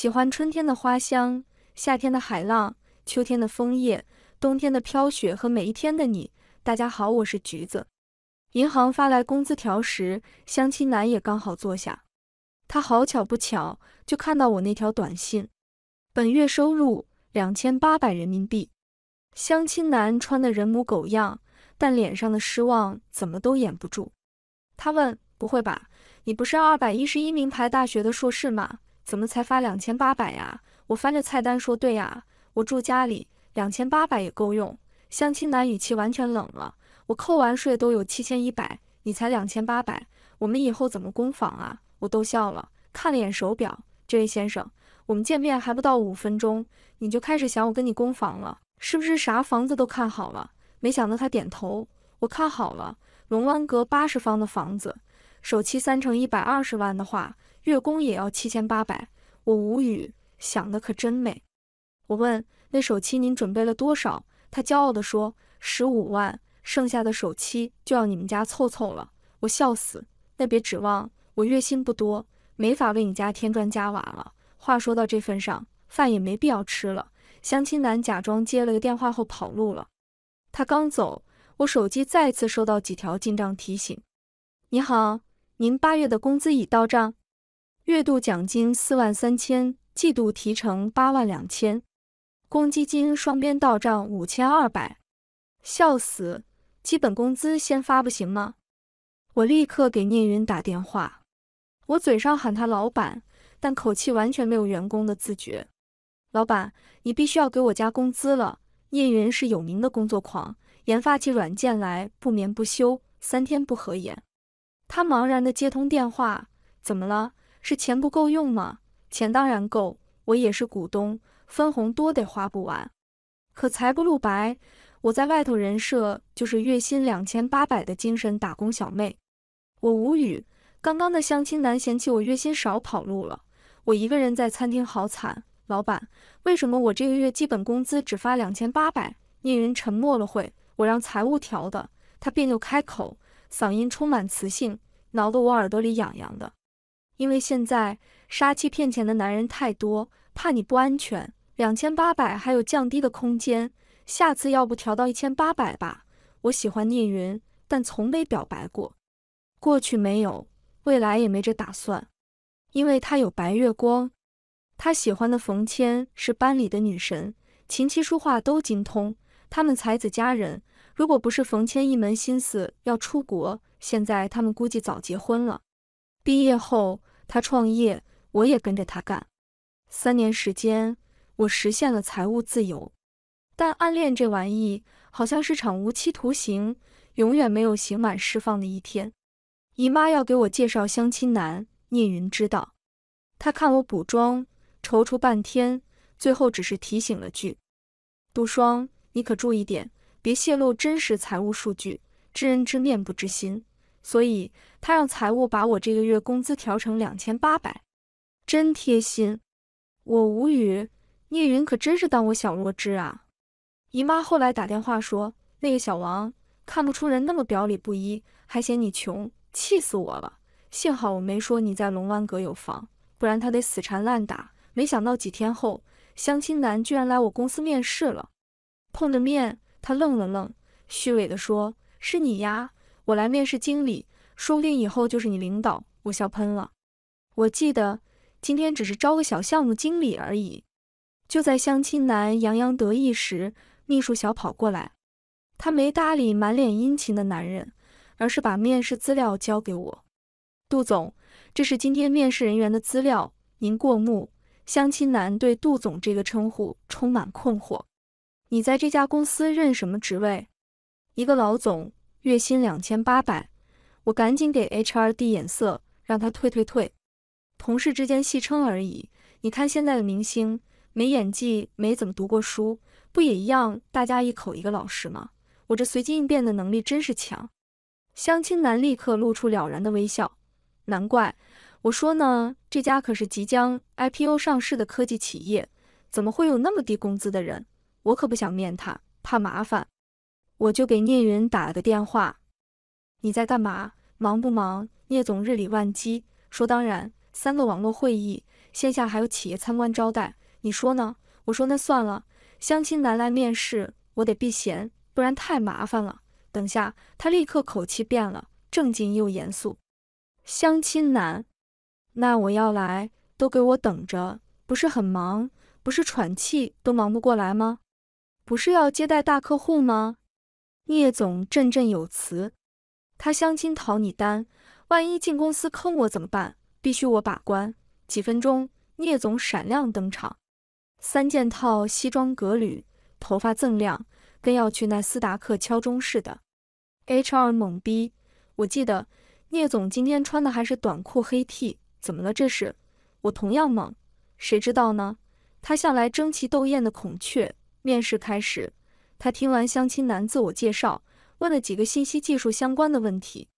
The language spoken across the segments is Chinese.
喜欢春天的花香，夏天的海浪，秋天的枫叶，冬天的飘雪和每一天的你。大家好，我是橘子。银行发来工资条时，相亲男也刚好坐下。他好巧不巧就看到我那条短信：本月收入两千八百人民币。相亲男穿的人模狗样，但脸上的失望怎么都掩不住。他问：“不会吧？你不是二百一十一名牌大学的硕士吗？”怎么才发两千八百呀？我翻着菜单说，对呀，我住家里，两千八百也够用。相亲男语气完全冷了，我扣完税都有七千一百，你才两千八百，我们以后怎么供房啊？我逗笑了，看了一眼手表，这位先生，我们见面还不到五分钟，你就开始想我跟你供房了，是不是？啥房子都看好了？没想到他点头，我看好了，龙湾阁八十方的房子，首期三成一百二十万的话。月供也要七千八百，我无语，想的可真美。我问那首期您准备了多少？他骄傲地说十五万，剩下的首期就要你们家凑凑了。我笑死，那别指望我月薪不多，没法为你家添砖加瓦了。话说到这份上，饭也没必要吃了。相亲男假装接了个电话后跑路了。他刚走，我手机再次收到几条进账提醒。你好，您八月的工资已到账。月度奖金四万三千，季度提成八万两千，公积金双边到账五千二百，笑死！基本工资先发不行吗？我立刻给聂云打电话，我嘴上喊他老板，但口气完全没有员工的自觉。老板，你必须要给我加工资了。聂云是有名的工作狂，研发起软件来不眠不休，三天不合眼。他茫然地接通电话，怎么了？是钱不够用吗？钱当然够，我也是股东，分红多得花不完。可财不露白，我在外头人设就是月薪两千八百的精神打工小妹。我无语，刚刚的相亲男嫌弃我月薪少跑路了。我一个人在餐厅好惨。老板，为什么我这个月基本工资只发两千八百？聂云沉默了会，我让财务调的。他别扭开口，嗓音充满磁性，挠得我耳朵里痒痒的。因为现在杀妻骗钱的男人太多，怕你不安全。两千八百还有降低的空间，下次要不调到一千八百吧。我喜欢聂云，但从没表白过，过去没有，未来也没这打算，因为他有白月光。他喜欢的冯谦是班里的女神，琴棋书画都精通，他们才子佳人。如果不是冯谦一门心思要出国，现在他们估计早结婚了。毕业后。他创业，我也跟着他干。三年时间，我实现了财务自由。但暗恋这玩意，好像是场无期徒刑，永远没有刑满释放的一天。姨妈要给我介绍相亲男，聂云知道。他看我补妆，踌躇半天，最后只是提醒了句：“杜双，你可注意点，别泄露真实财务数据。知人知面不知心。”所以他让财务把我这个月工资调成两千八百，真贴心，我无语。聂云可真是当我小弱智啊！姨妈后来打电话说，那个小王看不出人那么表里不一，还嫌你穷，气死我了。幸好我没说你在龙湾阁有房，不然他得死缠烂打。没想到几天后，相亲男居然来我公司面试了。碰着面，他愣了愣，虚伪的说：“是你呀。”我来面试经理，说不定以后就是你领导。我笑喷了。我记得今天只是招个小项目经理而已。就在相亲男洋洋得意时，秘书小跑过来，他没搭理满脸殷勤的男人，而是把面试资料交给我。杜总，这是今天面试人员的资料，您过目。相亲男对杜总这个称呼充满困惑。你在这家公司任什么职位？一个老总。月薪两千八百，我赶紧给 HR 递眼色，让他退退退。同事之间戏称而已。你看现在的明星，没演技，没怎么读过书，不也一样？大家一口一个老师吗？我这随机应变的能力真是强。相亲男立刻露出了然的微笑。难怪，我说呢，这家可是即将 IPO 上市的科技企业，怎么会有那么低工资的人？我可不想面他，怕麻烦。我就给聂云打了个电话，你在干嘛？忙不忙？聂总日理万机，说当然，三个网络会议，线下还有企业参观招待，你说呢？我说那算了，相亲男来面试，我得避嫌，不然太麻烦了。等下，他立刻口气变了，正经又严肃。相亲男，那我要来，都给我等着。不是很忙？不是喘气都忙不过来吗？不是要接待大客户吗？聂总振振有词：“他相亲讨你单，万一进公司坑我怎么办？必须我把关。”几分钟，聂总闪亮登场，三件套西装革履，头发锃亮，跟要去那斯达克敲钟似的。HR 懵逼：“我记得聂总今天穿的还是短裤黑 T，怎么了？这是？”我同样懵：“谁知道呢？他向来争奇斗艳的孔雀。”面试开始。他听完相亲男自我介绍，问了几个信息技术相关的问题，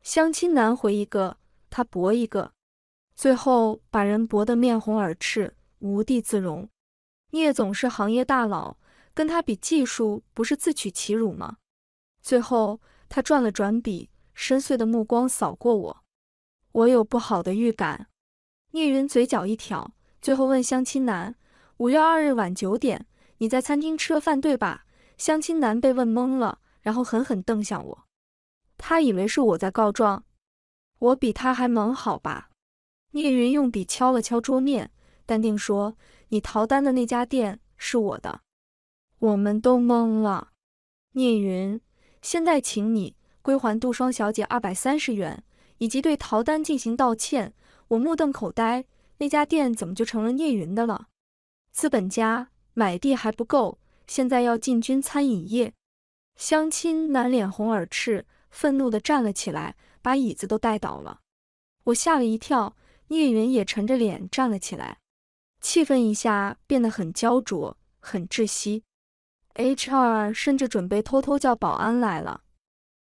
相亲男回一个，他博一个，最后把人博得面红耳赤，无地自容。聂总是行业大佬，跟他比技术不是自取其辱吗？最后他转了转笔，深邃的目光扫过我，我有不好的预感。聂云嘴角一挑，最后问相亲男：五月二日晚九点，你在餐厅吃了饭，对吧？相亲男被问懵了，然后狠狠瞪向我。他以为是我在告状，我比他还懵，好吧。聂云用笔敲了敲桌面，淡定说：“你逃单的那家店是我的。”我们都懵了。聂云，现在请你归还杜双小姐二百三十元，以及对逃单进行道歉。我目瞪口呆，那家店怎么就成了聂云的了？资本家买地还不够？现在要进军餐饮业，相亲男脸红耳赤，愤怒地站了起来，把椅子都带倒了。我吓了一跳，聂云也沉着脸站了起来，气氛一下变得很焦灼，很窒息。HR 甚至准备偷偷叫保安来了。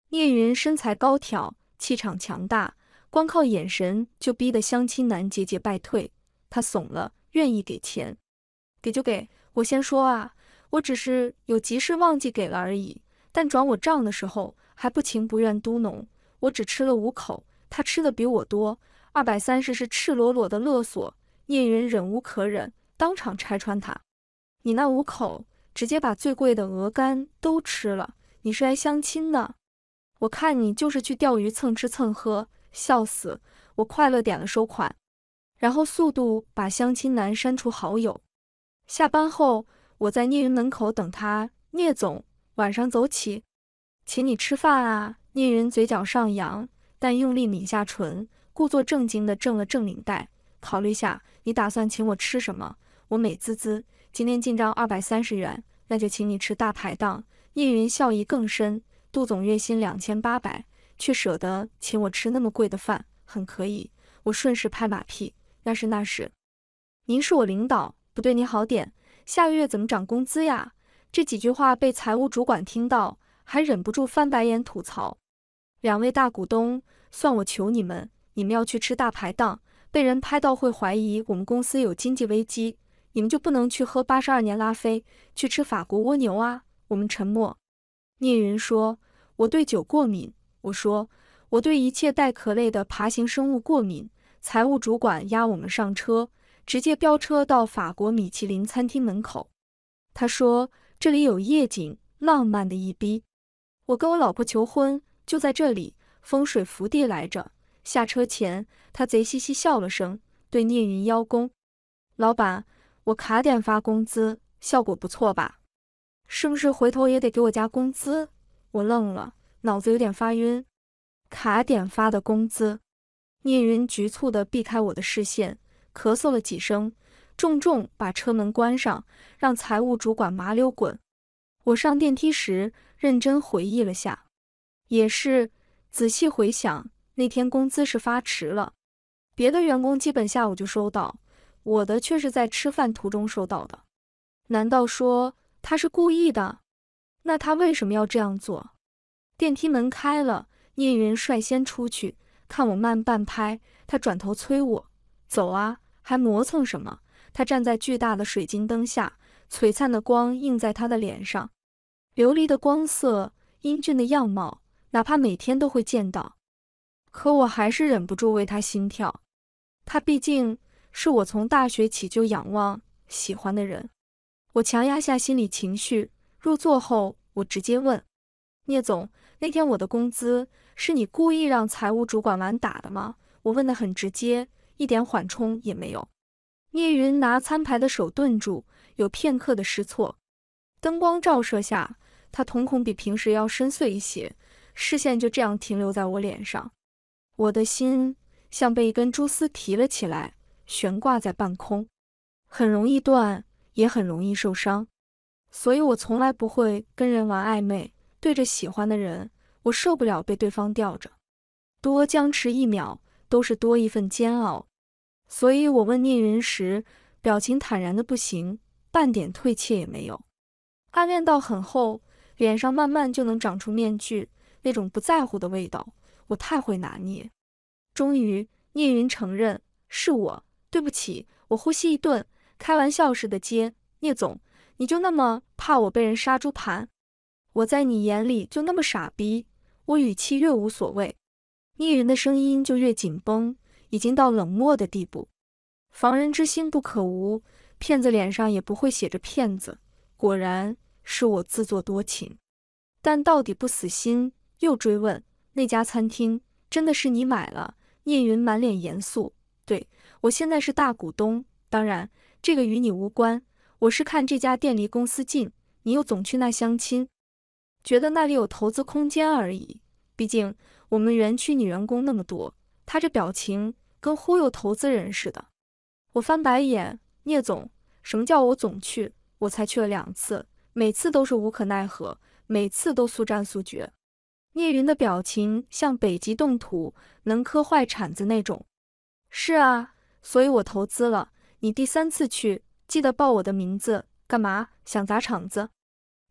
聂云身材高挑，气场强大，光靠眼神就逼得相亲男节节败退。他怂了，愿意给钱，给就给我先说啊。我只是有急事忘记给了而已，但转我账的时候还不情不愿，嘟哝，我只吃了五口，他吃的比我多，二百三十是赤裸裸的勒索。聂云忍无可忍，当场拆穿他。你那五口直接把最贵的鹅肝都吃了，你是来相亲的？我看你就是去钓鱼蹭吃蹭喝，笑死！我快乐点了收款，然后速度把相亲男删除好友。下班后。我在聂云门口等他，聂总，晚上走起，请你吃饭啊！聂云嘴角上扬，但用力抿下唇，故作正经的正了正领带，考虑下，你打算请我吃什么？我美滋滋，今天进账二百三十元，那就请你吃大排档。聂云笑意更深，杜总月薪两千八百，却舍得请我吃那么贵的饭，很可以。我顺势拍马屁，那是那是，您是我领导，不对你好点。下个月怎么涨工资呀？这几句话被财务主管听到，还忍不住翻白眼吐槽。两位大股东，算我求你们，你们要去吃大排档，被人拍到会怀疑我们公司有经济危机。你们就不能去喝八十二年拉菲，去吃法国蜗牛啊？我们沉默。聂云说，我对酒过敏。我说，我对一切带壳类的爬行生物过敏。财务主管押我们上车。直接飙车到法国米其林餐厅门口，他说：“这里有夜景，浪漫的一逼。”我跟我老婆求婚就在这里，风水福地来着。下车前，他贼嘻嘻笑了声，对聂云邀功：“老板，我卡点发工资，效果不错吧？是不是回头也得给我加工资？”我愣了，脑子有点发晕。卡点发的工资，聂云局促地避开我的视线。咳嗽了几声，重重把车门关上，让财务主管麻溜滚。我上电梯时认真回忆了下，也是仔细回想，那天工资是发迟了，别的员工基本下午就收到，我的却是在吃饭途中收到的。难道说他是故意的？那他为什么要这样做？电梯门开了，聂云率先出去，看我慢半拍，他转头催我走啊。还磨蹭什么？他站在巨大的水晶灯下，璀璨的光映在他的脸上，琉璃的光色，英俊的样貌，哪怕每天都会见到，可我还是忍不住为他心跳。他毕竟是我从大学起就仰望、喜欢的人。我强压下心理情绪，入座后，我直接问聂总：“那天我的工资是你故意让财务主管玩打的吗？”我问得很直接。一点缓冲也没有。聂云拿餐牌的手顿住，有片刻的失措。灯光照射下，他瞳孔比平时要深邃一些，视线就这样停留在我脸上。我的心像被一根蛛丝提了起来，悬挂在半空，很容易断，也很容易受伤。所以，我从来不会跟人玩暧昧。对着喜欢的人，我受不了被对方吊着，多僵持一秒。都是多一份煎熬，所以我问聂云时，表情坦然的不行，半点退怯也没有。暗恋到很厚，脸上慢慢就能长出面具，那种不在乎的味道，我太会拿捏。终于，聂云承认是我，对不起。我呼吸一顿，开玩笑似的接：“聂总，你就那么怕我被人杀猪盘？我在你眼里就那么傻逼？”我语气越无所谓。聂云的声音就越紧绷，已经到冷漠的地步。防人之心不可无，骗子脸上也不会写着骗子。果然是我自作多情，但到底不死心，又追问那家餐厅真的是你买了？聂云满脸严肃，对我现在是大股东，当然这个与你无关。我是看这家店离公司近，你又总去那相亲，觉得那里有投资空间而已。毕竟。我们园区女员工那么多，他这表情跟忽悠投资人似的。我翻白眼，聂总，什么叫我总去？我才去了两次，每次都是无可奈何，每次都速战速决。聂云的表情像北极冻土，能磕坏铲子那种。是啊，所以我投资了。你第三次去，记得报我的名字，干嘛？想砸场子？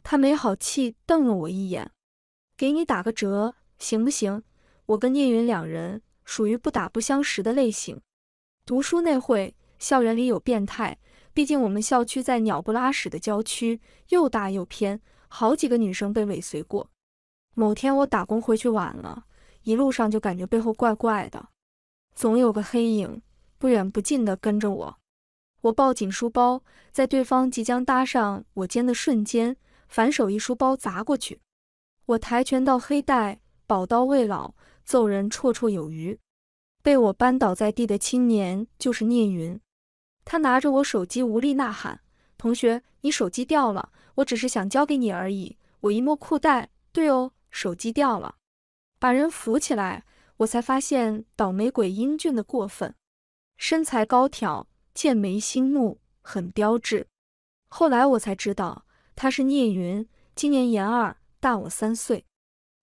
他没好气瞪了我一眼，给你打个折，行不行？我跟聂云两人属于不打不相识的类型。读书那会，校园里有变态，毕竟我们校区在鸟不拉屎的郊区，又大又偏，好几个女生被尾随过。某天我打工回去晚了，一路上就感觉背后怪怪的，总有个黑影不远不近的跟着我。我抱紧书包，在对方即将搭上我肩的瞬间，反手一书包砸过去。我跆拳道黑带，宝刀未老。揍人绰绰有余，被我扳倒在地的青年就是聂云。他拿着我手机无力呐喊：“同学，你手机掉了。”我只是想交给你而已。我一摸裤带，对哦，手机掉了。把人扶起来，我才发现倒霉鬼英俊的过分，身材高挑，剑眉星目，很标致。后来我才知道他是聂云，今年研二，大我三岁。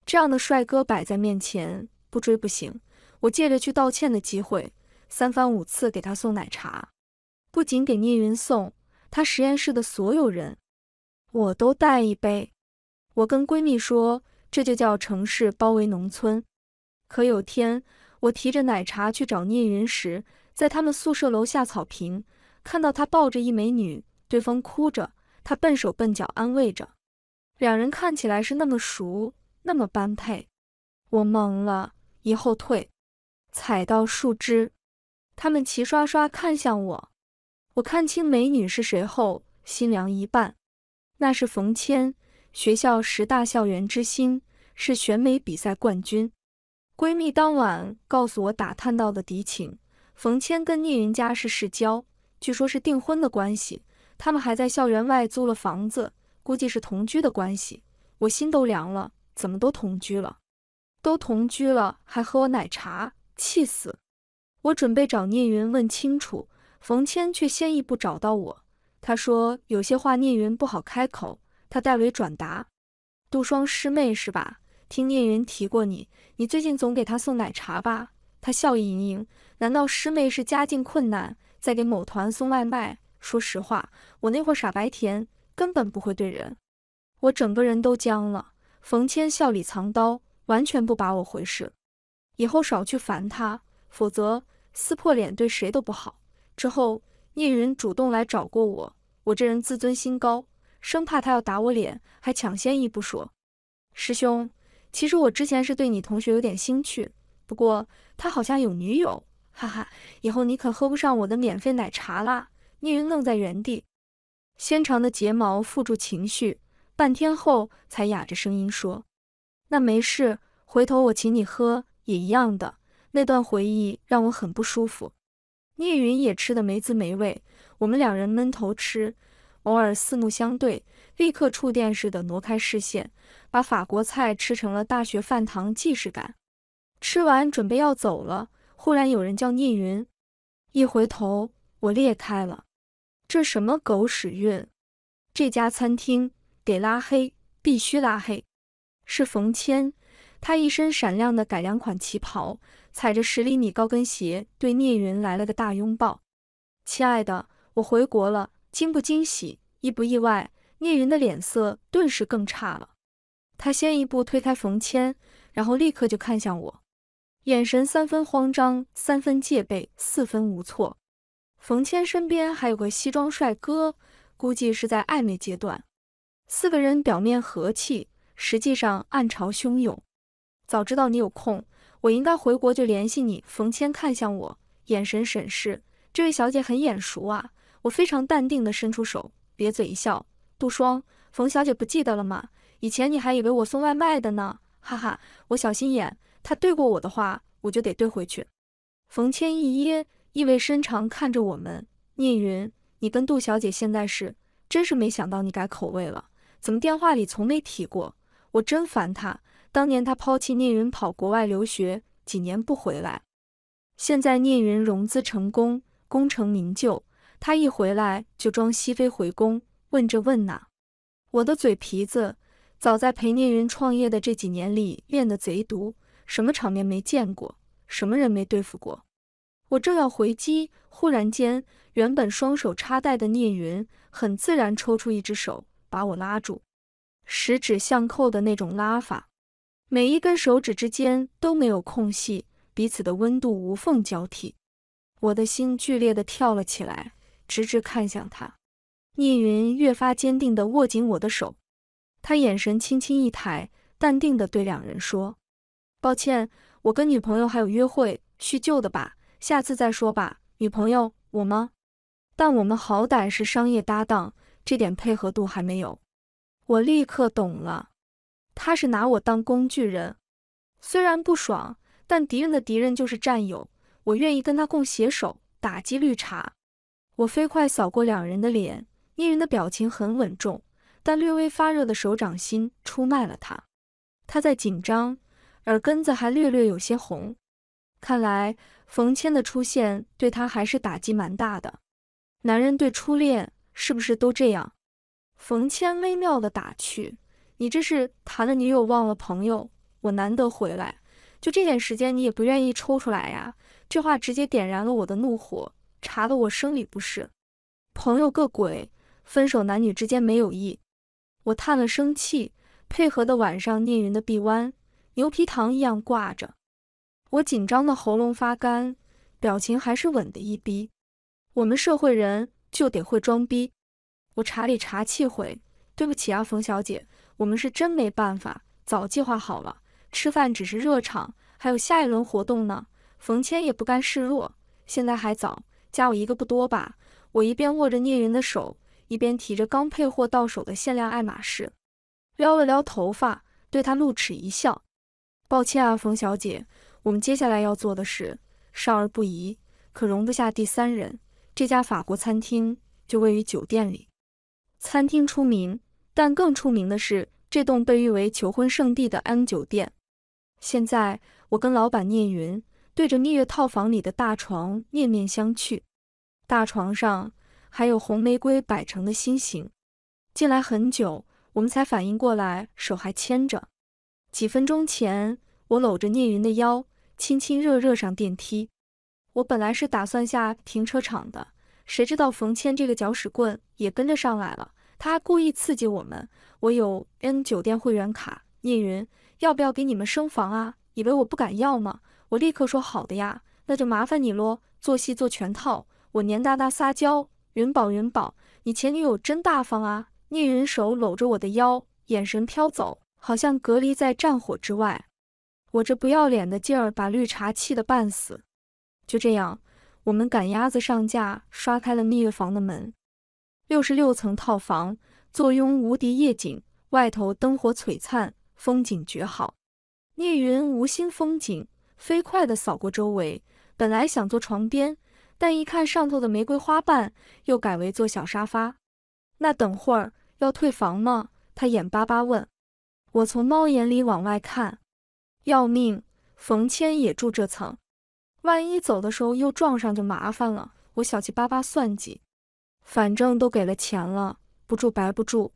这样的帅哥摆在面前，不追不行。我借着去道歉的机会，三番五次给他送奶茶，不仅给聂云送，他实验室的所有人我都带一杯。我跟闺蜜说，这就叫城市包围农村。可有天，我提着奶茶去找聂云时，在他们宿舍楼下草坪看到他抱着一美女，对方哭着，他笨手笨脚安慰着，两人看起来是那么熟。那么般配，我懵了，一后退，踩到树枝，他们齐刷刷看向我。我看清美女是谁后，心凉一半。那是冯谦，学校十大校园之星，是选美比赛冠军。闺蜜当晚告诉我打探到的敌情：冯谦跟聂云家是世交，据说是订婚的关系。他们还在校园外租了房子，估计是同居的关系。我心都凉了。怎么都同居了？都同居了还喝我奶茶，气死！我准备找聂云问清楚，冯谦却先一步找到我。他说有些话聂云不好开口，他代为转达。杜双师妹是吧？听聂云提过你，你最近总给他送奶茶吧？他笑意盈盈。难道师妹是家境困难，在给某团送外卖？说实话，我那会傻白甜，根本不会对人。我整个人都僵了。冯谦笑里藏刀，完全不把我回事。以后少去烦他，否则撕破脸对谁都不好。之后，聂云主动来找过我，我这人自尊心高，生怕他要打我脸，还抢先一步说：“师兄，其实我之前是对你同学有点兴趣，不过他好像有女友，哈哈，以后你可喝不上我的免费奶茶啦。”聂云愣在原地，纤长的睫毛覆住情绪。半天后才哑着声音说：“那没事，回头我请你喝也一样的。”那段回忆让我很不舒服。聂云也吃的没滋没味，我们两人闷头吃，偶尔四目相对，立刻触电似的挪开视线，把法国菜吃成了大学饭堂既视感。吃完准备要走了，忽然有人叫聂云，一回头我裂开了，这什么狗屎运？这家餐厅。给拉黑，必须拉黑。是冯谦，他一身闪亮的改良款旗袍，踩着十厘米高跟鞋，对聂云来了个大拥抱。亲爱的，我回国了，惊不惊喜，意不意外？聂云的脸色顿时更差了。他先一步推开冯谦，然后立刻就看向我，眼神三分慌张，三分戒备，四分无措。冯谦身边还有个西装帅哥，估计是在暧昧阶段。四个人表面和气，实际上暗潮汹涌。早知道你有空，我应该回国就联系你。冯谦看向我，眼神审视。这位小姐很眼熟啊。我非常淡定的伸出手，咧嘴一笑。杜双，冯小姐不记得了吗？以前你还以为我送外卖的呢，哈哈，我小心眼，他对过我的话，我就得怼回去。冯谦一噎，意味深长看着我们。聂云，你跟杜小姐现在是，真是没想到你改口味了。怎么电话里从没提过？我真烦他！当年他抛弃聂云跑国外留学，几年不回来。现在聂云融资成功，功成名就，他一回来就装熹妃回宫，问这问那。我的嘴皮子早在陪聂云创业的这几年里练得贼毒，什么场面没见过，什么人没对付过。我正要回击，忽然间，原本双手插袋的聂云很自然抽出一只手。把我拉住，十指相扣的那种拉法，每一根手指之间都没有空隙，彼此的温度无缝交替。我的心剧烈的跳了起来，直直看向他。聂云越发坚定的握紧我的手，他眼神轻轻一抬，淡定的对两人说：“抱歉，我跟女朋友还有约会，叙旧的吧，下次再说吧。女朋友，我吗？但我们好歹是商业搭档。”这点配合度还没有，我立刻懂了，他是拿我当工具人。虽然不爽，但敌人的敌人就是战友，我愿意跟他共携手打击绿茶。我飞快扫过两人的脸，聂云的表情很稳重，但略微发热的手掌心出卖了他，他在紧张，耳根子还略略有些红。看来冯谦的出现对他还是打击蛮大的。男人对初恋。是不是都这样？冯谦微妙的打趣，你这是谈了女友忘了朋友。我难得回来，就这点时间你也不愿意抽出来呀？这话直接点燃了我的怒火，查得我生理不适。朋友个鬼，分手男女之间没有义。我叹了声气，配合的挽上聂云的臂弯，牛皮糖一样挂着。我紧张的喉咙发干，表情还是稳的一逼。我们社会人。就得会装逼，我查里查气会对不起啊，冯小姐，我们是真没办法，早计划好了，吃饭只是热场，还有下一轮活动呢。冯谦也不甘示弱，现在还早，加我一个不多吧？我一边握着聂云的手，一边提着刚配货到手的限量爱马仕，撩了撩头发，对他露齿一笑，抱歉啊，冯小姐，我们接下来要做的事，少儿不宜，可容不下第三人。这家法国餐厅就位于酒店里。餐厅出名，但更出名的是这栋被誉为求婚圣地的 N 酒店。现在，我跟老板聂云对着蜜月套房里的大床面面相觑，大床上还有红玫瑰摆成的心形。进来很久，我们才反应过来手还牵着。几分钟前，我搂着聂云的腰，亲亲热热上电梯。我本来是打算下停车场的，谁知道冯谦这个搅屎棍也跟着上来了。他还故意刺激我们。我有 N 酒店会员卡，聂云，要不要给你们升房啊？以为我不敢要吗？我立刻说好的呀，那就麻烦你咯，做戏做全套，我黏哒哒撒娇。云宝云宝，你前女友真大方啊。聂云手搂着我的腰，眼神飘走，好像隔离在战火之外。我这不要脸的劲儿，把绿茶气得半死。就这样，我们赶鸭子上架，刷开了蜜月房的门。六十六层套房，坐拥无敌夜景，外头灯火璀璨，风景绝好。聂云无心风景，飞快地扫过周围。本来想坐床边，但一看上头的玫瑰花瓣，又改为坐小沙发。那等会儿要退房吗？他眼巴巴问。我从猫眼里往外看，要命，冯千也住这层。万一走的时候又撞上，就麻烦了。我小气巴巴算计，反正都给了钱了，不住白不住。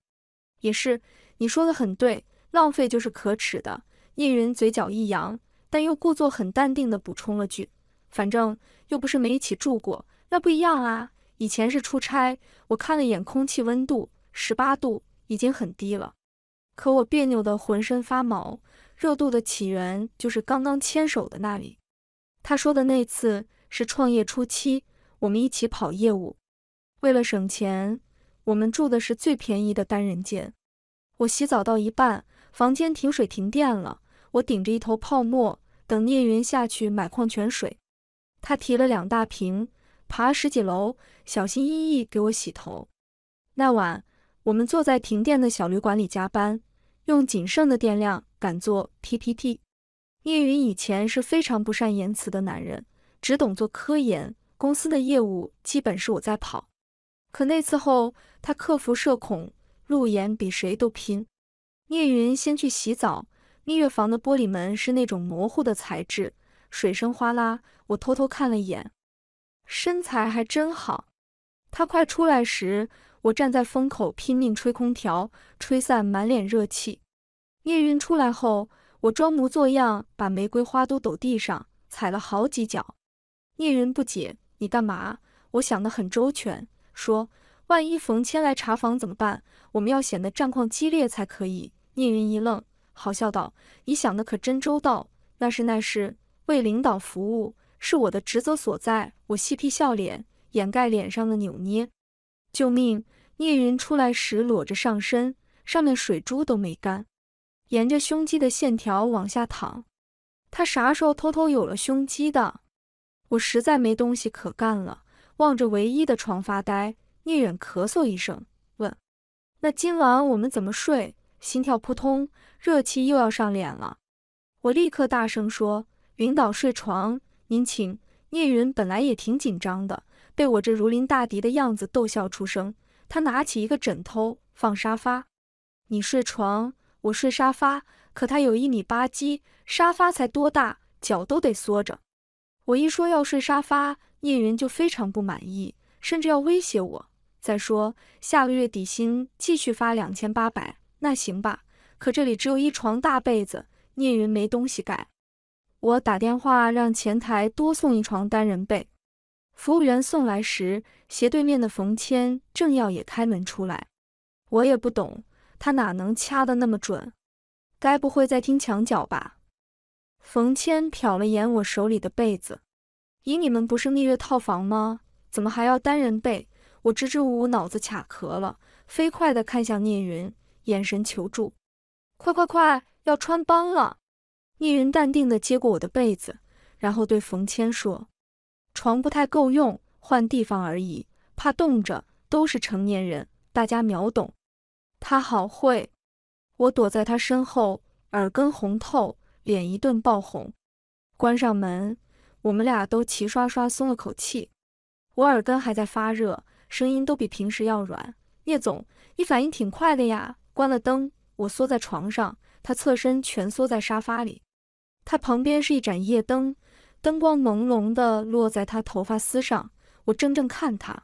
也是，你说的很对，浪费就是可耻的。叶云嘴角一扬，但又故作很淡定的补充了句：“反正又不是没一起住过，那不一样啊。以前是出差。”我看了一眼空气温度，十八度已经很低了，可我别扭的浑身发毛。热度的起源就是刚刚牵手的那里。他说的那次是创业初期，我们一起跑业务。为了省钱，我们住的是最便宜的单人间。我洗澡到一半，房间停水停电了，我顶着一头泡沫等聂云下去买矿泉水。他提了两大瓶，爬十几楼，小心翼翼给我洗头。那晚，我们坐在停电的小旅馆里加班，用仅剩的电量赶做 PPT。聂云以前是非常不善言辞的男人，只懂做科研。公司的业务基本是我在跑。可那次后，他克服社恐，路演比谁都拼。聂云先去洗澡，蜜月房的玻璃门是那种模糊的材质，水声哗啦。我偷偷看了一眼，身材还真好。他快出来时，我站在风口拼命吹空调，吹散满脸热气。聂云出来后。我装模作样，把玫瑰花都抖地上，踩了好几脚。聂云不解，你干嘛？我想得很周全，说万一冯谦来查房怎么办？我们要显得战况激烈才可以。聂云一愣，好笑道：“你想的可真周到，那是那是，为领导服务是我的职责所在。”我嬉皮笑脸，掩盖脸上的扭捏。救命！聂云出来时裸着上身，上面水珠都没干。沿着胸肌的线条往下躺，他啥时候偷偷有了胸肌的？我实在没东西可干了，望着唯一的床发呆。聂远咳嗽一声，问：“那今晚我们怎么睡？”心跳扑通，热气又要上脸了。我立刻大声说：“领导睡床，您请。”聂云本来也挺紧张的，被我这如临大敌的样子逗笑出声。他拿起一个枕头放沙发，你睡床。我睡沙发，可他有一米八几，沙发才多大，脚都得缩着。我一说要睡沙发，聂云就非常不满意，甚至要威胁我。再说下个月底薪继续发两千八百，那行吧？可这里只有一床大被子，聂云没东西盖。我打电话让前台多送一床单人被。服务员送来时，斜对面的冯谦正要也开门出来。我也不懂。他哪能掐得那么准？该不会在听墙角吧？冯谦瞟了眼我手里的被子，以你们不是蜜月套房吗？怎么还要单人被？我支支吾吾，脑子卡壳了，飞快地看向聂云，眼神求助。快快快，要穿帮了！聂云淡定地接过我的被子，然后对冯谦说：“床不太够用，换地方而已，怕冻着。都是成年人，大家秒懂。”他好会，我躲在他身后，耳根红透，脸一顿爆红。关上门，我们俩都齐刷刷松了口气。我耳根还在发热，声音都比平时要软。聂总，你反应挺快的呀。关了灯，我缩在床上，他侧身蜷缩在沙发里。他旁边是一盏夜灯，灯光朦胧的落在他头发丝上。我怔怔看他，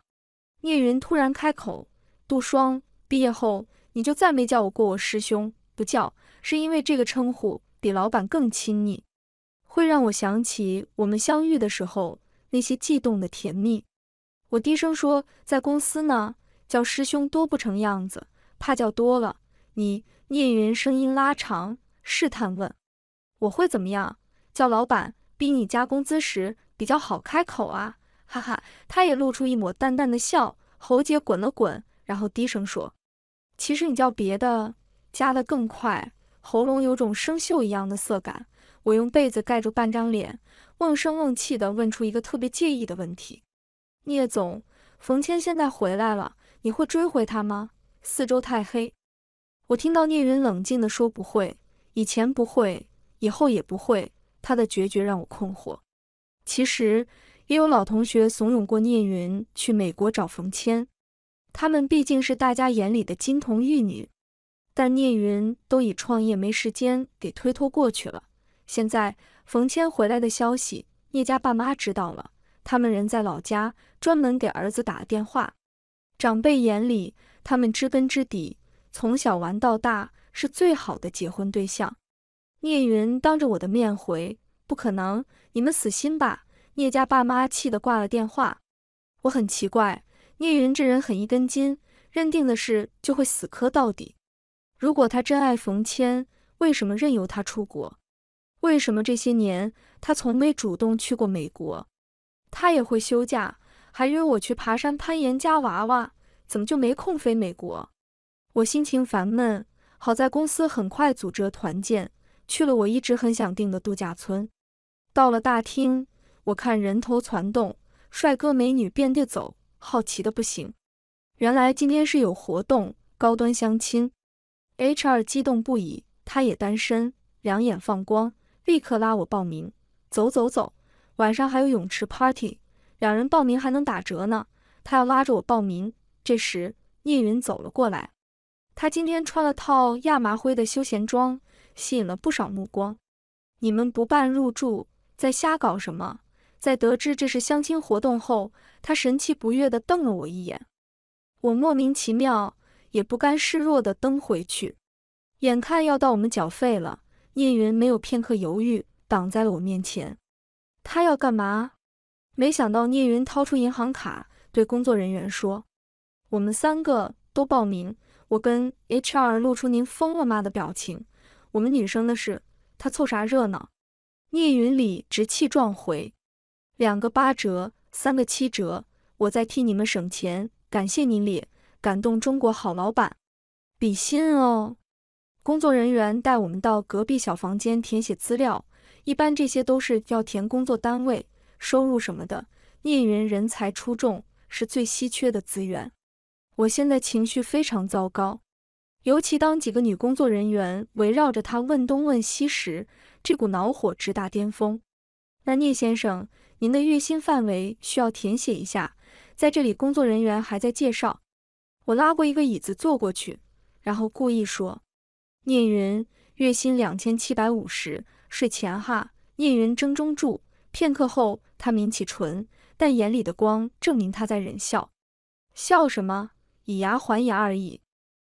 聂云突然开口：“杜双毕业后。”你就再没叫我过我师兄，不叫是因为这个称呼比老板更亲昵，会让我想起我们相遇的时候那些悸动的甜蜜。我低声说，在公司呢，叫师兄多不成样子，怕叫多了。你聂云声音拉长，试探问，我会怎么样？叫老板逼你加工资时比较好开口啊，哈哈。他也露出一抹淡淡的笑，喉结滚了滚，然后低声说。其实你叫别的，加的更快，喉咙有种生锈一样的涩感。我用被子盖住半张脸，瓮声瓮气的问出一个特别介意的问题：聂总，冯谦现在回来了，你会追回他吗？四周太黑，我听到聂云冷静地说：不会，以前不会，以后也不会。他的决绝让我困惑。其实也有老同学怂恿过聂云去美国找冯谦。他们毕竟是大家眼里的金童玉女，但聂云都以创业没时间给推脱过去了。现在冯谦回来的消息，聂家爸妈知道了，他们人在老家，专门给儿子打了电话。长辈眼里，他们知根知底，从小玩到大，是最好的结婚对象。聂云当着我的面回：“不可能，你们死心吧！”聂家爸妈气得挂了电话。我很奇怪。聂云这人很一根筋，认定的事就会死磕到底。如果他真爱冯谦，为什么任由他出国？为什么这些年他从没主动去过美国？他也会休假，还约我去爬山、攀岩、夹娃娃，怎么就没空飞美国？我心情烦闷，好在公司很快组织团建，去了我一直很想订的度假村。到了大厅，我看人头攒动，帅哥美女遍地走。好奇的不行，原来今天是有活动，高端相亲。H R 激动不已，他也单身，两眼放光，立刻拉我报名，走走走，晚上还有泳池 party，两人报名还能打折呢。他要拉着我报名。这时，聂云走了过来，他今天穿了套亚麻灰的休闲装，吸引了不少目光。你们不办入住，在瞎搞什么？在得知这是相亲活动后，他神气不悦的瞪了我一眼，我莫名其妙，也不甘示弱的蹬回去。眼看要到我们缴费了，聂云没有片刻犹豫，挡在了我面前。他要干嘛？没想到聂云掏出银行卡，对工作人员说：“我们三个都报名。”我跟 HR 露出“您疯了吗”的表情。我们女生的事，他凑啥热闹？聂云里直气壮回。两个八折，三个七折，我在替你们省钱，感谢您咧，感动中国好老板，比心哦。工作人员带我们到隔壁小房间填写资料，一般这些都是要填工作单位、收入什么的。聂云人才出众，是最稀缺的资源。我现在情绪非常糟糕，尤其当几个女工作人员围绕着他问东问西时，这股恼火直达巅峰。那聂先生。您的月薪范围需要填写一下，在这里工作人员还在介绍。我拉过一个椅子坐过去，然后故意说：“聂云月薪两千七百五十，税前哈。”聂云怔住，片刻后他抿起唇，但眼里的光证明他在忍笑。笑什么？以牙还牙而已。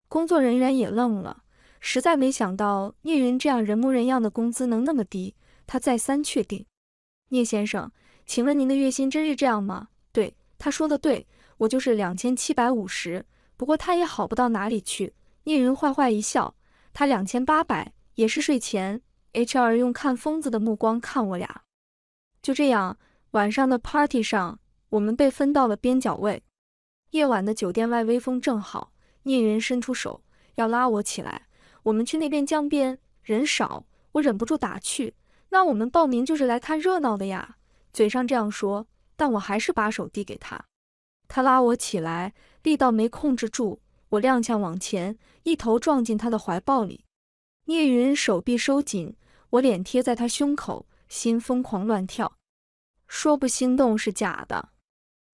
工作人员也愣了，实在没想到聂云这样人模人样的工资能那么低。他再三确定：“聂先生。”请问您的月薪真是这样吗？对，他说的对，我就是两千七百五十。不过他也好不到哪里去。聂云坏坏一笑，他两千八百，也是税前。H R 用看疯子的目光看我俩。就这样，晚上的 party 上，我们被分到了边角位。夜晚的酒店外微风正好，聂云伸出手要拉我起来，我们去那边江边，人少。我忍不住打趣，那我们报名就是来看热闹的呀。嘴上这样说，但我还是把手递给他。他拉我起来，力道没控制住，我踉跄往前，一头撞进他的怀抱里。聂云手臂收紧，我脸贴在他胸口，心疯狂乱跳，说不心动是假的。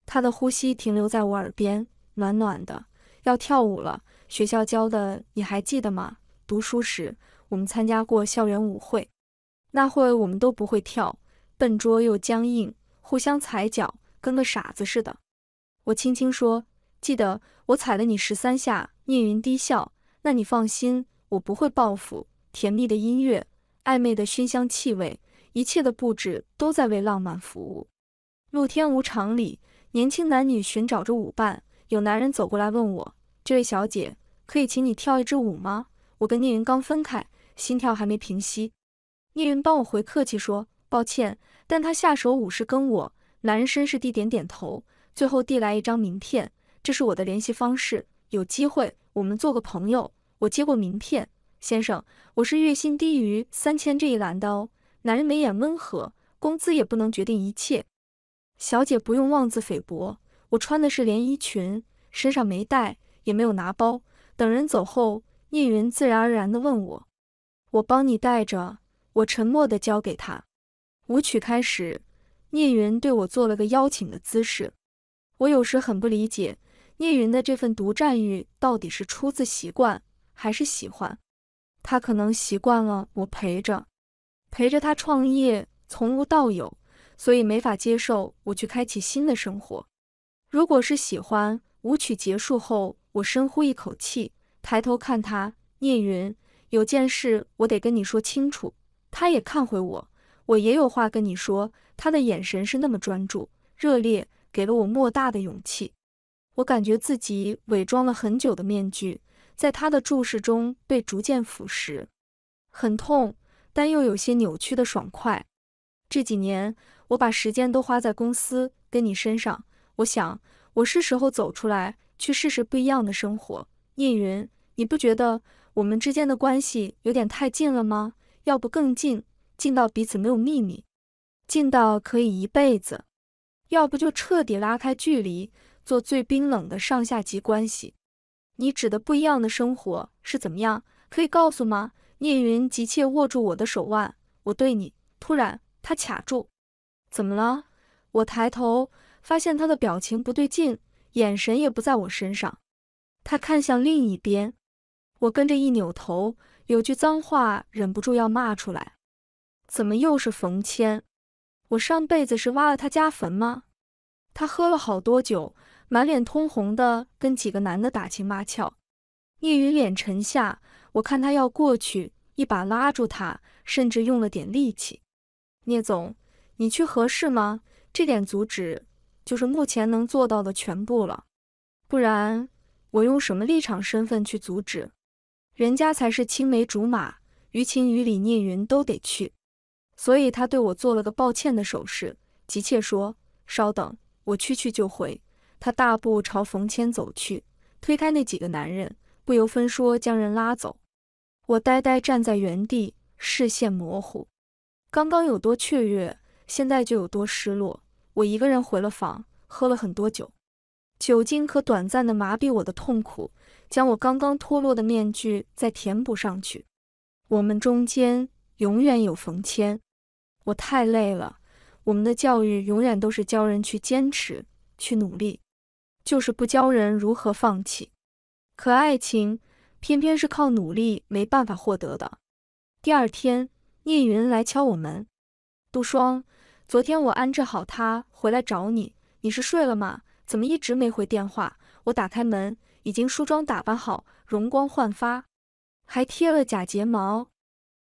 他的呼吸停留在我耳边，暖暖的。要跳舞了，学校教的，你还记得吗？读书时我们参加过校园舞会，那会我们都不会跳。笨拙又僵硬，互相踩脚，跟个傻子似的。我轻轻说：“记得我踩了你十三下。”聂云低笑：“那你放心，我不会报复。”甜蜜的音乐，暧昧的熏香气味，一切的布置都在为浪漫服务。露天舞场里，年轻男女寻找着舞伴。有男人走过来问我：“这位小姐，可以请你跳一支舞吗？”我跟聂云刚分开，心跳还没平息。聂云帮我回客气说：“抱歉。”但他下手五十，跟我男人绅士地点点头，最后递来一张名片，这是我的联系方式，有机会我们做个朋友。我接过名片，先生，我是月薪低于三千这一栏的哦。男人眉眼温和，工资也不能决定一切，小姐不用妄自菲薄。我穿的是连衣裙，身上没带，也没有拿包。等人走后，聂云自然而然地问我，我帮你带着。我沉默地交给他。舞曲开始，聂云对我做了个邀请的姿势。我有时很不理解聂云的这份独占欲到底是出自习惯还是喜欢。他可能习惯了我陪着，陪着他创业从无到有，所以没法接受我去开启新的生活。如果是喜欢，舞曲结束后，我深呼一口气，抬头看他。聂云，有件事我得跟你说清楚。他也看回我。我也有话跟你说，他的眼神是那么专注、热烈，给了我莫大的勇气。我感觉自己伪装了很久的面具，在他的注视中被逐渐腐蚀，很痛，但又有些扭曲的爽快。这几年，我把时间都花在公司跟你身上，我想我是时候走出来，去试试不一样的生活。聂云，你不觉得我们之间的关系有点太近了吗？要不更近？近到彼此没有秘密，近到可以一辈子，要不就彻底拉开距离，做最冰冷的上下级关系。你指的不一样的生活是怎么样？可以告诉吗？聂云急切握住我的手腕，我对你突然他卡住，怎么了？我抬头发现他的表情不对劲，眼神也不在我身上，他看向另一边，我跟着一扭头，有句脏话忍不住要骂出来。怎么又是冯谦？我上辈子是挖了他家坟吗？他喝了好多酒，满脸通红的跟几个男的打情骂俏。聂云脸沉下，我看他要过去，一把拉住他，甚至用了点力气。聂总，你去合适吗？这点阻止就是目前能做到的全部了。不然我用什么立场身份去阻止？人家才是青梅竹马，于情于理，聂云都得去。所以他对我做了个抱歉的手势，急切说：“稍等，我去去就回。”他大步朝冯谦走去，推开那几个男人，不由分说将人拉走。我呆呆站在原地，视线模糊。刚刚有多雀跃，现在就有多失落。我一个人回了房，喝了很多酒，酒精可短暂的麻痹我的痛苦，将我刚刚脱落的面具再填补上去。我们中间永远有冯谦。我太累了。我们的教育永远都是教人去坚持、去努力，就是不教人如何放弃。可爱情偏偏是靠努力没办法获得的。第二天，聂云来敲我门。杜双，昨天我安置好他回来找你，你是睡了吗？怎么一直没回电话？我打开门，已经梳妆打扮好，容光焕发，还贴了假睫毛，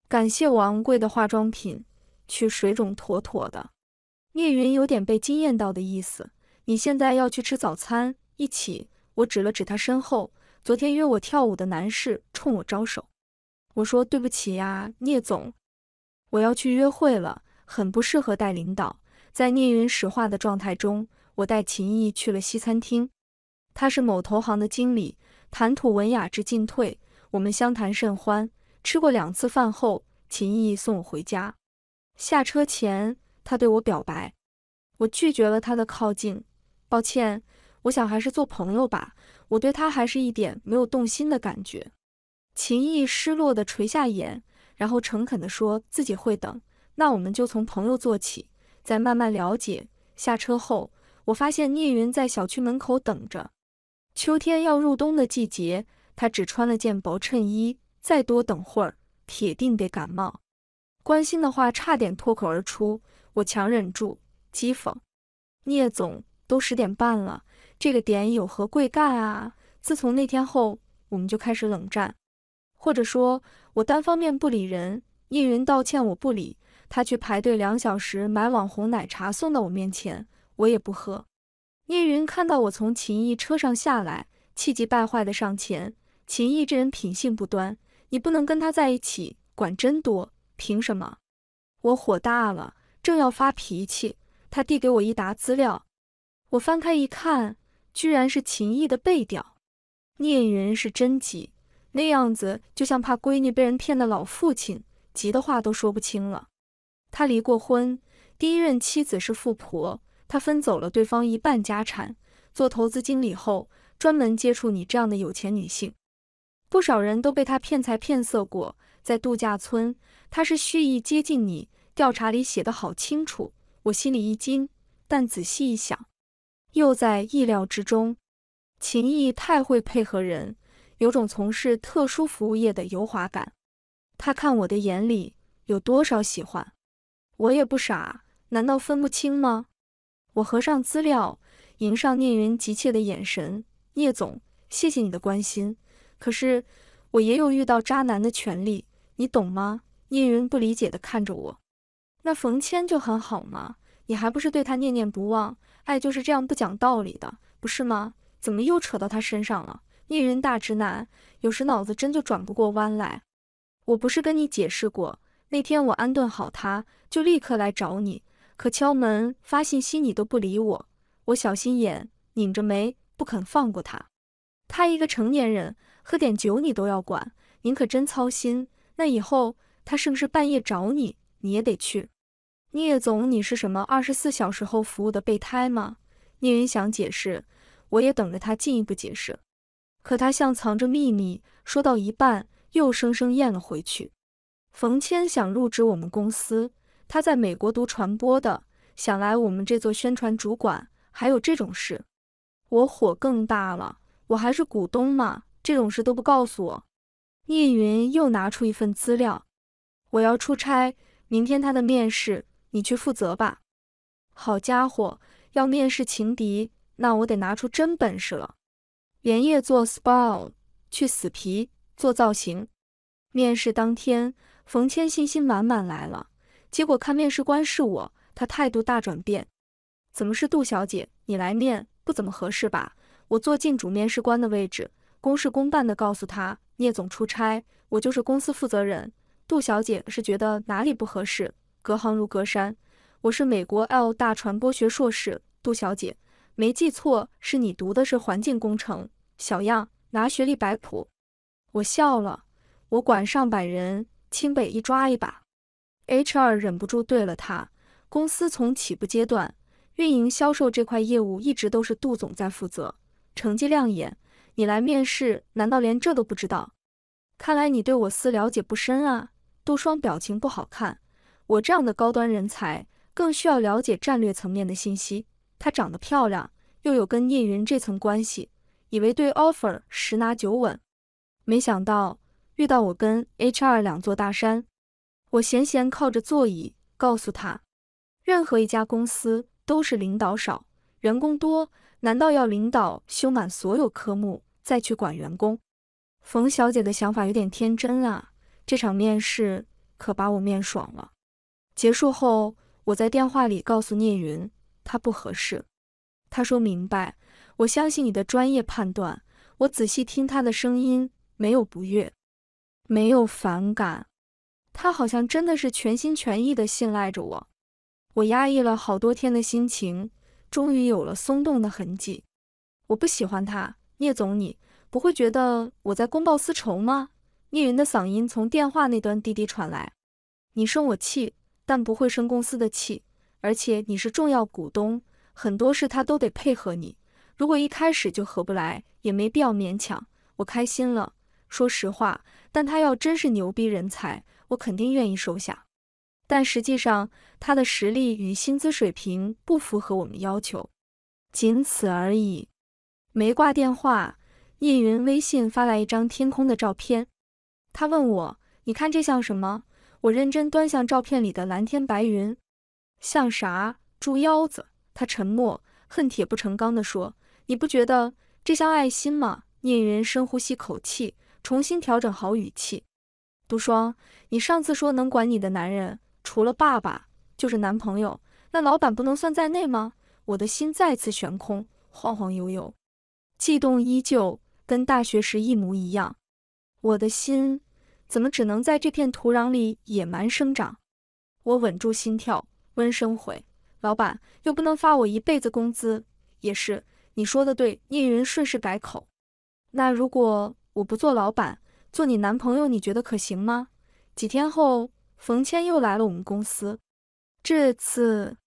感谢王贵的化妆品。去水肿妥妥的，聂云有点被惊艳到的意思。你现在要去吃早餐，一起。我指了指他身后，昨天约我跳舞的男士冲我招手。我说对不起呀，聂总，我要去约会了，很不适合带领导。在聂云石化的状态中，我带秦毅去了西餐厅。他是某投行的经理，谈吐文雅至进退，我们相谈甚欢。吃过两次饭后，秦毅送我回家。下车前，他对我表白，我拒绝了他的靠近。抱歉，我想还是做朋友吧，我对他还是一点没有动心的感觉。秦毅失落的垂下眼，然后诚恳的说自己会等，那我们就从朋友做起，再慢慢了解。下车后，我发现聂云在小区门口等着。秋天要入冬的季节，他只穿了件薄衬衣，再多等会儿，铁定得感冒。关心的话差点脱口而出，我强忍住讥讽。聂总都十点半了，这个点有何贵干啊？自从那天后，我们就开始冷战，或者说，我单方面不理人。聂云道歉我不理，他去排队两小时买网红奶茶送到我面前，我也不喝。聂云看到我从秦毅车上下来，气急败坏的上前。秦毅这人品性不端，你不能跟他在一起，管真多。凭什么？我火大了，正要发脾气，他递给我一沓资料，我翻开一看，居然是秦毅的背调。聂云是真急，那样子就像怕闺女被人骗的老父亲，急的话都说不清了。他离过婚，第一任妻子是富婆，他分走了对方一半家产。做投资经理后，专门接触你这样的有钱女性，不少人都被他骗财骗色过。在度假村，他是蓄意接近你。调查里写的好清楚，我心里一惊，但仔细一想，又在意料之中。秦毅太会配合人，有种从事特殊服务业的油滑感。他看我的眼里有多少喜欢？我也不傻，难道分不清吗？我合上资料，迎上聂云急切的眼神。聂总，谢谢你的关心，可是我也有遇到渣男的权利。你懂吗？聂云不理解地看着我。那冯谦就很好吗？你还不是对他念念不忘？爱就是这样不讲道理的，不是吗？怎么又扯到他身上了？聂云大直男，有时脑子真就转不过弯来。我不是跟你解释过，那天我安顿好他，就立刻来找你。可敲门发信息你都不理我，我小心眼，拧着眉不肯放过他。他一个成年人，喝点酒你都要管，您可真操心。那以后他是不是半夜找你，你也得去？聂总，你是什么二十四小时后服务的备胎吗？聂云想解释，我也等着他进一步解释，可他像藏着秘密，说到一半又生生咽了回去。冯谦想入职我们公司，他在美国读传播的，想来我们这做宣传主管，还有这种事？我火更大了，我还是股东嘛，这种事都不告诉我。聂云又拿出一份资料，我要出差，明天他的面试你去负责吧。好家伙，要面试情敌，那我得拿出真本事了，连夜做 spa 去死皮做造型。面试当天，冯谦信心满满来了，结果看面试官是我，他态度大转变。怎么是杜小姐？你来面不怎么合适吧？我坐进主面试官的位置，公事公办的告诉他。聂总出差，我就是公司负责人。杜小姐是觉得哪里不合适？隔行如隔山，我是美国 L 大传播学硕士。杜小姐，没记错，是你读的是环境工程。小样，拿学历摆谱。我笑了，我管上百人，清北一抓一把。HR 忍不住对了他，公司从起步阶段，运营销售这块业务一直都是杜总在负责，成绩亮眼。你来面试，难道连这都不知道？看来你对我司了解不深啊。杜双表情不好看。我这样的高端人才，更需要了解战略层面的信息。她长得漂亮，又有跟聂云这层关系，以为对 offer 十拿九稳，没想到遇到我跟 HR 两座大山。我闲闲靠着座椅，告诉他，任何一家公司都是领导少，员工多，难道要领导修满所有科目？再去管员工，冯小姐的想法有点天真啊！这场面试可把我面爽了。结束后，我在电话里告诉聂云，他不合适。他说明白，我相信你的专业判断。我仔细听他的声音，没有不悦，没有反感，他好像真的是全心全意的信赖着我。我压抑了好多天的心情，终于有了松动的痕迹。我不喜欢他。聂总，你不会觉得我在公报私仇吗？聂云的嗓音从电话那端滴滴传来。你生我气，但不会生公司的气。而且你是重要股东，很多事他都得配合你。如果一开始就合不来，也没必要勉强。我开心了，说实话。但他要真是牛逼人才，我肯定愿意收下。但实际上，他的实力与薪资水平不符合我们要求，仅此而已。没挂电话，聂云微信发来一张天空的照片，他问我，你看这像什么？我认真端详照片里的蓝天白云，像啥？猪腰子？他沉默，恨铁不成钢的说，你不觉得这像爱心吗？聂云深呼吸口气，重新调整好语气，杜双，你上次说能管你的男人，除了爸爸就是男朋友，那老板不能算在内吗？我的心再次悬空，晃晃悠悠。悸动依旧，跟大学时一模一样。我的心怎么只能在这片土壤里野蛮生长？我稳住心跳，温声回：“老板又不能发我一辈子工资。”也是，你说的对。聂云顺势改口：“那如果我不做老板，做你男朋友，你觉得可行吗？”几天后，冯谦又来了我们公司，这次。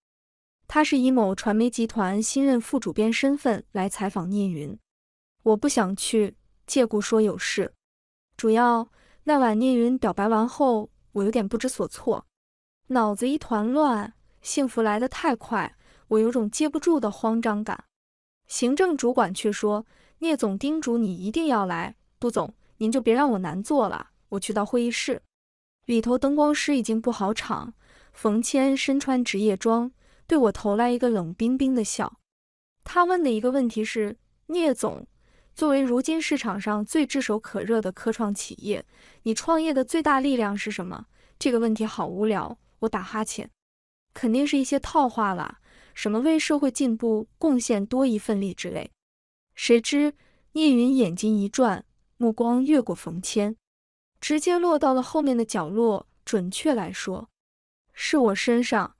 他是以某传媒集团新任副主编身份来采访聂云，我不想去，借故说有事。主要那晚聂云表白完后，我有点不知所措，脑子一团乱，幸福来得太快，我有种接不住的慌张感。行政主管却说，聂总叮嘱你一定要来，杜总您就别让我难做了。我去到会议室，里头灯光师已经布好场，冯谦身穿职业装。对我投来一个冷冰冰的笑。他问的一个问题是：聂总，作为如今市场上最炙手可热的科创企业，你创业的最大力量是什么？这个问题好无聊，我打哈欠，肯定是一些套话啦，什么为社会进步贡献多一份力之类。谁知聂云眼睛一转，目光越过冯谦，直接落到了后面的角落，准确来说，是我身上。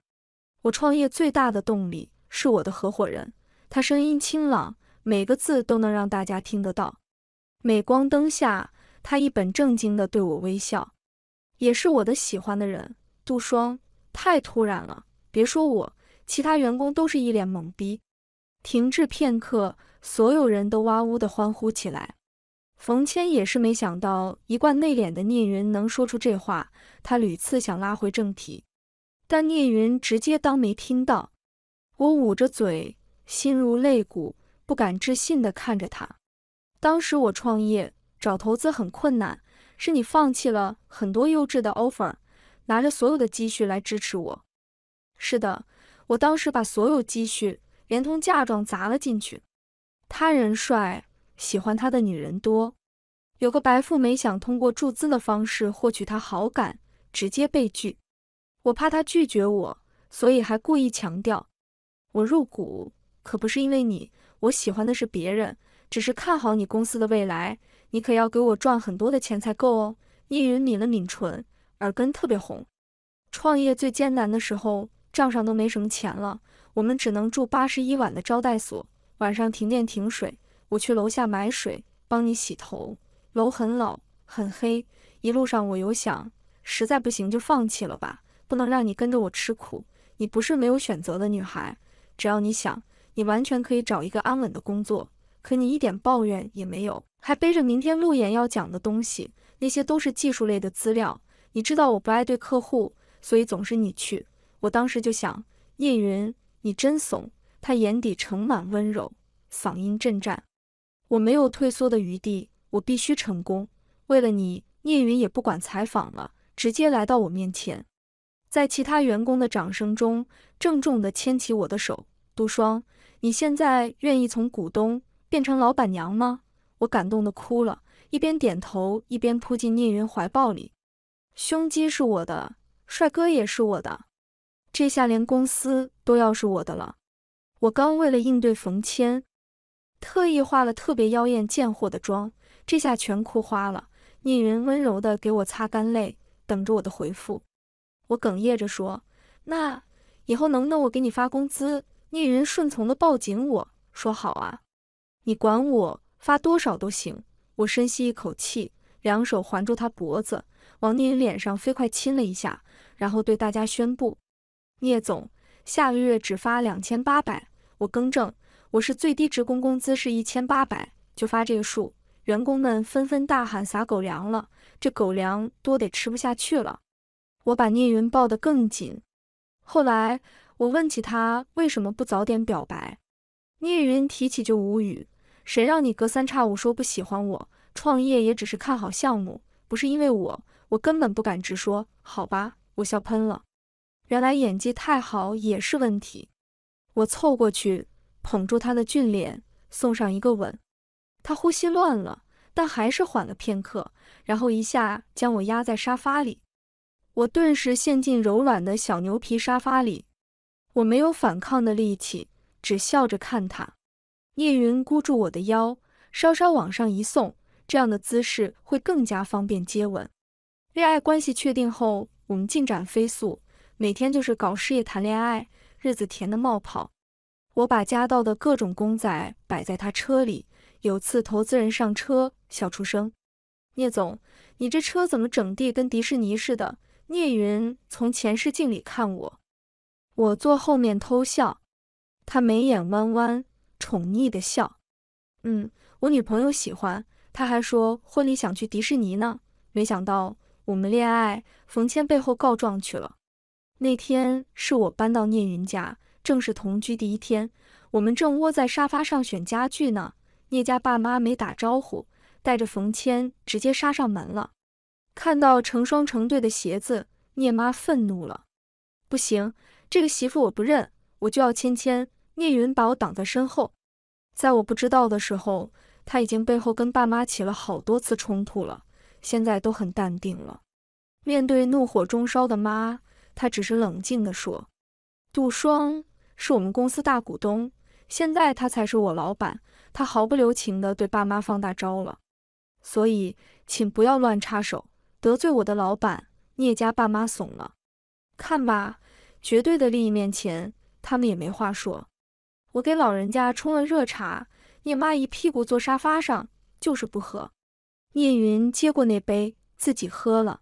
我创业最大的动力是我的合伙人，他声音清朗，每个字都能让大家听得到。镁光灯下，他一本正经地对我微笑，也是我的喜欢的人杜双。太突然了，别说我，其他员工都是一脸懵逼。停滞片刻，所有人都哇呜地欢呼起来。冯谦也是没想到，一贯内敛的聂云能说出这话，他屡次想拉回正题。但聂云直接当没听到，我捂着嘴，心如肋骨，不敢置信地看着他。当时我创业找投资很困难，是你放弃了很多优质的 offer，拿着所有的积蓄来支持我。是的，我当时把所有积蓄连同嫁妆砸了进去。他人帅，喜欢他的女人多，有个白富美想通过注资的方式获取他好感，直接被拒。我怕他拒绝我，所以还故意强调，我入股可不是因为你，我喜欢的是别人，只是看好你公司的未来。你可要给我赚很多的钱才够哦。聂云抿了抿唇，耳根特别红。创业最艰难的时候，账上都没什么钱了，我们只能住八十一晚的招待所，晚上停电停水，我去楼下买水，帮你洗头。楼很老，很黑，一路上我有想，实在不行就放弃了吧。不能让你跟着我吃苦，你不是没有选择的女孩。只要你想，你完全可以找一个安稳的工作。可你一点抱怨也没有，还背着明天路演要讲的东西，那些都是技术类的资料。你知道我不爱对客户，所以总是你去。我当时就想，叶云，你真怂。他眼底盛满温柔，嗓音震颤。我没有退缩的余地，我必须成功。为了你，叶云也不管采访了，直接来到我面前。在其他员工的掌声中，郑重地牵起我的手，杜双，你现在愿意从股东变成老板娘吗？我感动的哭了，一边点头，一边扑进聂云怀抱里，胸肌是我的，帅哥也是我的，这下连公司都要是我的了。我刚为了应对冯谦，特意化了特别妖艳贱货的妆，这下全哭花了。聂云温柔的给我擦干泪，等着我的回复。我哽咽着说：“那以后能不能我给你发工资？”聂云顺从的抱紧我说：“好啊，你管我发多少都行。”我深吸一口气，两手环住他脖子，往聂云脸上飞快亲了一下，然后对大家宣布：“聂总下个月只发两千八百。”我更正：“我是最低职工工资是一千八百，就发这个数。”员工们纷纷大喊：“撒狗粮了！”这狗粮多得吃不下去了。我把聂云抱得更紧。后来我问起他为什么不早点表白，聂云提起就无语。谁让你隔三差五说不喜欢我，创业也只是看好项目，不是因为我，我根本不敢直说。好吧，我笑喷了。原来演技太好也是问题。我凑过去捧住他的俊脸，送上一个吻。他呼吸乱了，但还是缓了片刻，然后一下将我压在沙发里。我顿时陷进柔软的小牛皮沙发里，我没有反抗的力气，只笑着看他。聂云箍住我的腰，稍稍往上一送，这样的姿势会更加方便接吻。恋爱关系确定后，我们进展飞速，每天就是搞事业谈恋爱，日子甜的冒泡。我把家道的各种公仔摆在他车里，有次投资人上车笑出声：“聂总，你这车怎么整地跟迪士尼似的？”聂云从前视镜里看我，我坐后面偷笑。他眉眼弯弯，宠溺的笑。嗯，我女朋友喜欢，她还说婚礼想去迪士尼呢。没想到我们恋爱，冯谦背后告状去了。那天是我搬到聂云家，正是同居第一天，我们正窝在沙发上选家具呢。聂家爸妈没打招呼，带着冯谦直接杀上门了。看到成双成对的鞋子，聂妈愤怒了。不行，这个媳妇我不认，我就要芊芊。聂云把我挡在身后，在我不知道的时候，他已经背后跟爸妈起了好多次冲突了，现在都很淡定了。面对怒火中烧的妈，他只是冷静地说：“杜双是我们公司大股东，现在他才是我老板。他毫不留情地对爸妈放大招了，所以请不要乱插手。”得罪我的老板，聂家爸妈怂了。看吧，绝对的利益面前，他们也没话说。我给老人家冲了热茶，聂妈一屁股坐沙发上，就是不喝。聂云接过那杯，自己喝了。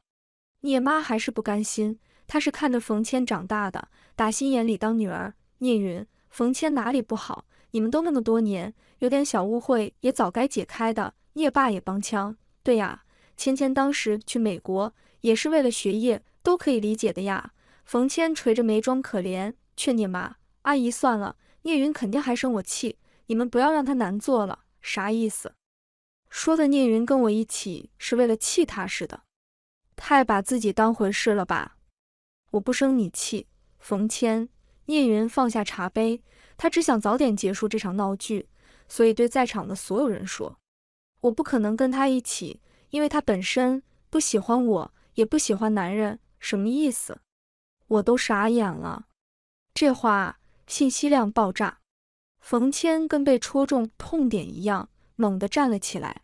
聂妈还是不甘心，她是看着冯谦长大的，打心眼里当女儿。聂云，冯谦哪里不好？你们都那么多年，有点小误会也早该解开的。聂爸也帮腔，对呀。芊芊当时去美国也是为了学业，都可以理解的呀。冯谦垂着眉装可怜，劝聂妈阿姨算了。聂云肯定还生我气，你们不要让他难做了。啥意思？说的聂云跟我一起是为了气他似的，太把自己当回事了吧？我不生你气。冯谦。聂云放下茶杯，他只想早点结束这场闹剧，所以对在场的所有人说，我不可能跟他一起。因为他本身不喜欢我，也不喜欢男人，什么意思？我都傻眼了。这话信息量爆炸。冯谦跟被戳中痛点一样，猛地站了起来。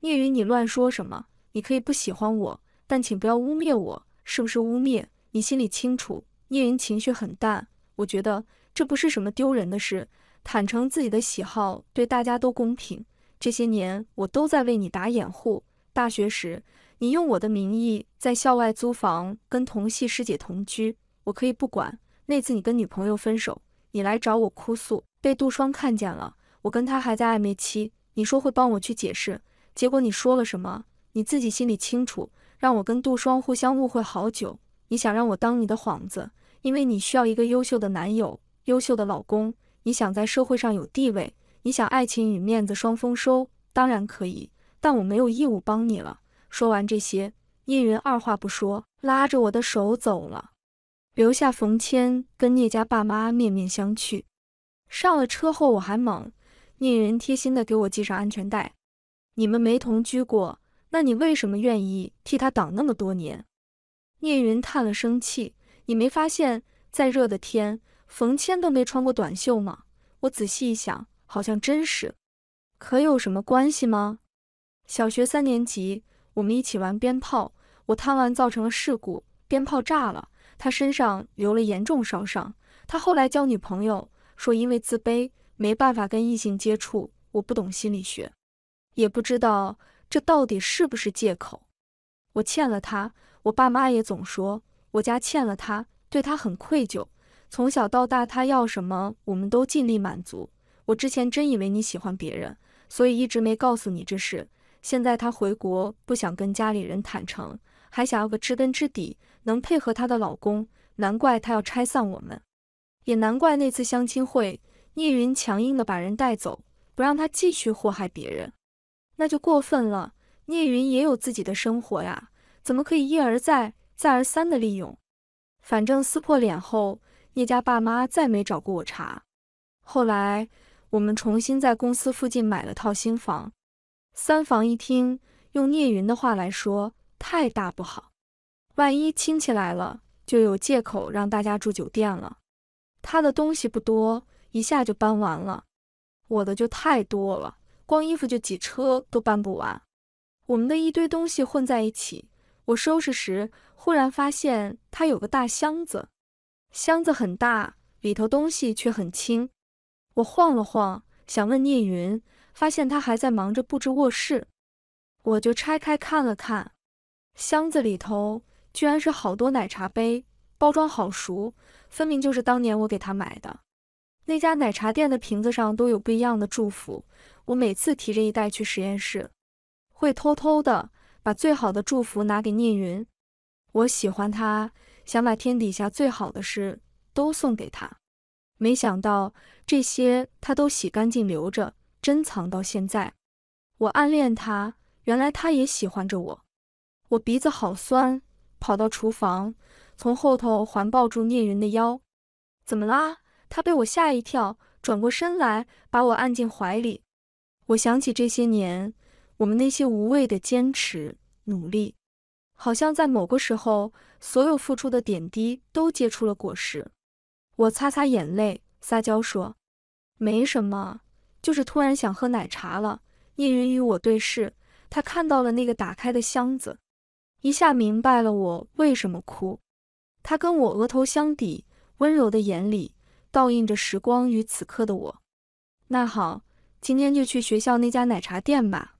聂云，你乱说什么？你可以不喜欢我，但请不要污蔑我，是不是污蔑？你心里清楚。聂云情绪很淡，我觉得这不是什么丢人的事，坦诚自己的喜好对大家都公平。这些年我都在为你打掩护。大学时，你用我的名义在校外租房，跟同系师姐同居，我可以不管。那次你跟女朋友分手，你来找我哭诉，被杜双看见了，我跟他还在暧昧期，你说会帮我去解释，结果你说了什么？你自己心里清楚，让我跟杜双互相误会好久。你想让我当你的幌子，因为你需要一个优秀的男友，优秀的老公，你想在社会上有地位，你想爱情与面子双丰收，当然可以。但我没有义务帮你了。说完这些，聂云二话不说，拉着我的手走了，留下冯谦跟聂家爸妈面面相觑。上了车后，我还懵。聂云贴心的给我系上安全带。你们没同居过，那你为什么愿意替他挡那么多年？聂云叹了声气：“你没发现，再热的天，冯谦都没穿过短袖吗？”我仔细一想，好像真是。可有什么关系吗？小学三年级，我们一起玩鞭炮，我贪玩造成了事故，鞭炮炸了，他身上留了严重烧伤。他后来交女朋友，说因为自卑，没办法跟异性接触。我不懂心理学，也不知道这到底是不是借口。我欠了他，我爸妈也总说我家欠了他，对他很愧疚。从小到大，他要什么我们都尽力满足。我之前真以为你喜欢别人，所以一直没告诉你这事。现在她回国，不想跟家里人坦诚，还想要个知根知底、能配合她的老公，难怪她要拆散我们，也难怪那次相亲会，聂云强硬的把人带走，不让她继续祸害别人，那就过分了。聂云也有自己的生活呀，怎么可以一而再、再而三的利用？反正撕破脸后，聂家爸妈再没找过我茬。后来我们重新在公司附近买了套新房。三房一听，用聂云的话来说，太大不好，万一亲戚来了，就有借口让大家住酒店了。他的东西不多，一下就搬完了。我的就太多了，光衣服就几车都搬不完。我们的一堆东西混在一起，我收拾时忽然发现他有个大箱子，箱子很大，里头东西却很轻。我晃了晃，想问聂云。发现他还在忙着布置卧室，我就拆开看了看，箱子里头居然是好多奶茶杯，包装好熟，分明就是当年我给他买的那家奶茶店的瓶子上都有不一样的祝福。我每次提着一袋去实验室，会偷偷的把最好的祝福拿给聂云。我喜欢他，想把天底下最好的事都送给他，没想到这些他都洗干净留着。珍藏到现在，我暗恋他，原来他也喜欢着我，我鼻子好酸，跑到厨房，从后头环抱住聂云的腰。怎么啦？他被我吓一跳，转过身来把我按进怀里。我想起这些年我们那些无谓的坚持努力，好像在某个时候，所有付出的点滴都结出了果实。我擦擦眼泪，撒娇说：“没什么。”就是突然想喝奶茶了。聂云与我对视，他看到了那个打开的箱子，一下明白了我为什么哭。他跟我额头相抵，温柔的眼里倒映着时光与此刻的我。那好，今天就去学校那家奶茶店吧。